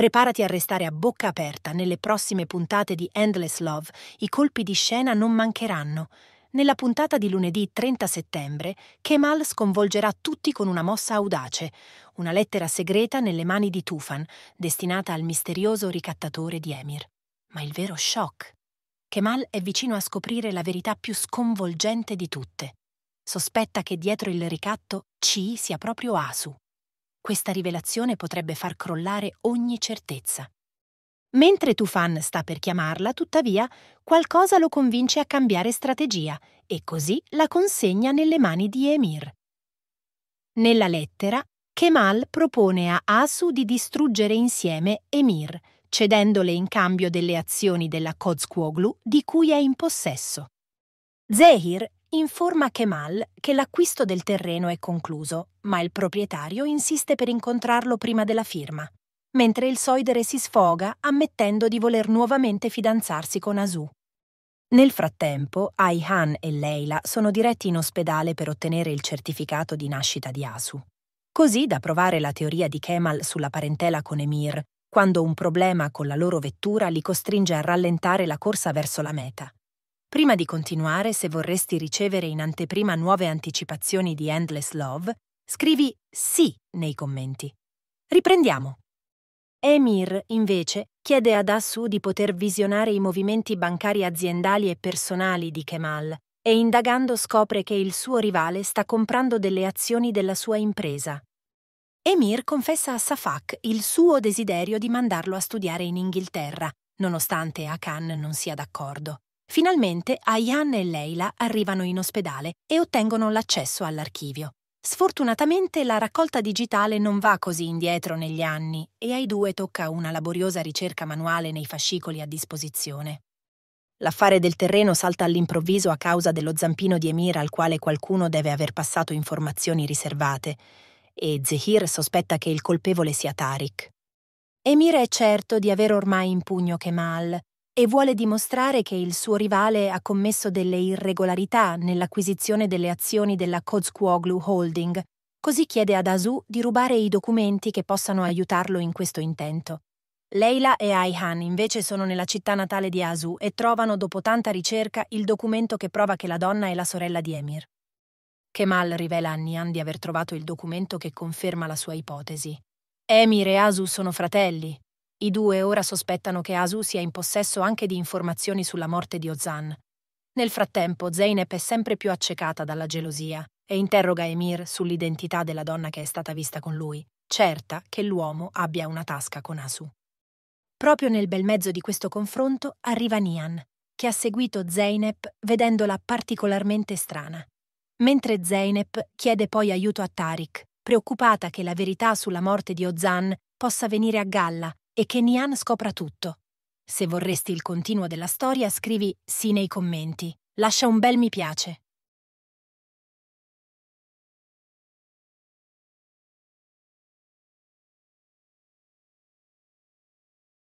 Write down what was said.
Preparati a restare a bocca aperta nelle prossime puntate di Endless Love, i colpi di scena non mancheranno. Nella puntata di lunedì 30 settembre, Kemal sconvolgerà tutti con una mossa audace, una lettera segreta nelle mani di Tufan, destinata al misterioso ricattatore di Emir. Ma il vero shock. Kemal è vicino a scoprire la verità più sconvolgente di tutte. Sospetta che dietro il ricatto ci sia proprio Asu, questa rivelazione potrebbe far crollare ogni certezza. Mentre Tufan sta per chiamarla, tuttavia, qualcosa lo convince a cambiare strategia e così la consegna nelle mani di Emir. Nella lettera, Kemal propone a Asu di distruggere insieme Emir, cedendole in cambio delle azioni della Kozkuoglu di cui è in possesso. Zehir informa Kemal che l'acquisto del terreno è concluso ma il proprietario insiste per incontrarlo prima della firma, mentre il Soidere si sfoga ammettendo di voler nuovamente fidanzarsi con Asu. Nel frattempo, Aihan e Leila sono diretti in ospedale per ottenere il certificato di nascita di Asu. Così da provare la teoria di Kemal sulla parentela con Emir, quando un problema con la loro vettura li costringe a rallentare la corsa verso la meta. Prima di continuare, se vorresti ricevere in anteprima nuove anticipazioni di Endless Love, Scrivi sì nei commenti. Riprendiamo. Emir, invece, chiede ad Assu di poter visionare i movimenti bancari aziendali e personali di Kemal e indagando scopre che il suo rivale sta comprando delle azioni della sua impresa. Emir confessa a Safak il suo desiderio di mandarlo a studiare in Inghilterra, nonostante Akan non sia d'accordo. Finalmente Ayan e Leila arrivano in ospedale e ottengono l'accesso all'archivio. Sfortunatamente la raccolta digitale non va così indietro negli anni e ai due tocca una laboriosa ricerca manuale nei fascicoli a disposizione. L'affare del terreno salta all'improvviso a causa dello zampino di Emir al quale qualcuno deve aver passato informazioni riservate e Zehir sospetta che il colpevole sia Tariq. Emir è certo di avere ormai in pugno Kemal, e vuole dimostrare che il suo rivale ha commesso delle irregolarità nell'acquisizione delle azioni della Cozquoglu Holding, così chiede ad Asu di rubare i documenti che possano aiutarlo in questo intento. Leila e Aihan invece sono nella città natale di Asu e trovano dopo tanta ricerca il documento che prova che la donna è la sorella di Emir. Kemal rivela a Nian di aver trovato il documento che conferma la sua ipotesi. Emir e Asu sono fratelli, i due ora sospettano che Asu sia in possesso anche di informazioni sulla morte di Ozan. Nel frattempo, Zeynep è sempre più accecata dalla gelosia e interroga Emir sull'identità della donna che è stata vista con lui, certa che l'uomo abbia una tasca con Asu. Proprio nel bel mezzo di questo confronto arriva Nian, che ha seguito Zeynep vedendola particolarmente strana. Mentre Zeynep chiede poi aiuto a Tariq, preoccupata che la verità sulla morte di Ozan possa venire a galla e che Nian scopra tutto. Se vorresti il continuo della storia, scrivi sì nei commenti. Lascia un bel mi piace.